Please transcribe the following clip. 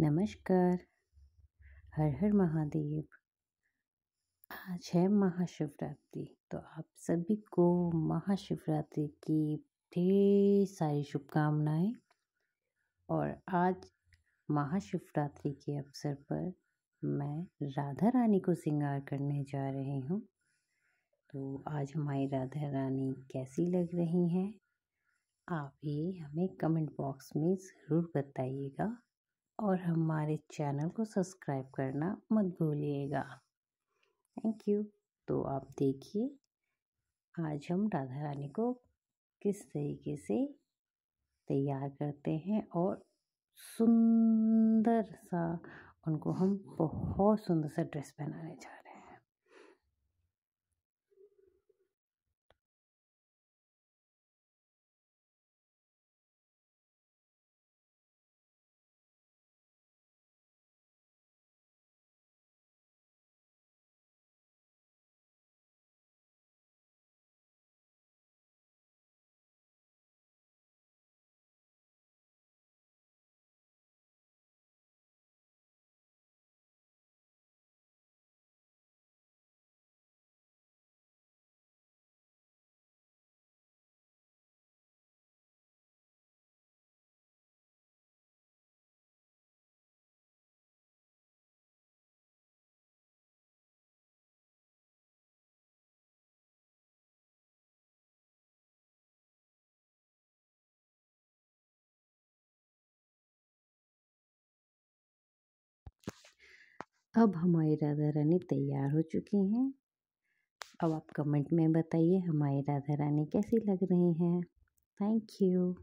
नमस्कार हर हर महादेव आज है महाशिवरात्रि तो आप सभी को महाशिवरात्रि की ढेर सारी शुभकामनाएं और आज महाशिवरात्रि के अवसर पर मैं राधा रानी को श्रृंगार करने जा रही हूँ तो आज हमारी राधा रानी कैसी लग रही हैं आप ये हमें कमेंट बॉक्स में ज़रूर बताइएगा और हमारे चैनल को सब्सक्राइब करना मत भूलिएगा थैंक यू तो आप देखिए आज हम राधा रानी को किस तरीके से तैयार करते हैं और सुंदर सा उनको हम बहुत सुंदर सा ड्रेस पहनाने जा रहे हैं अब हमारी राधा रानी तैयार हो चुकी हैं अब आप कमेंट में बताइए हमारी राधा रानी कैसी लग रही हैं थैंक यू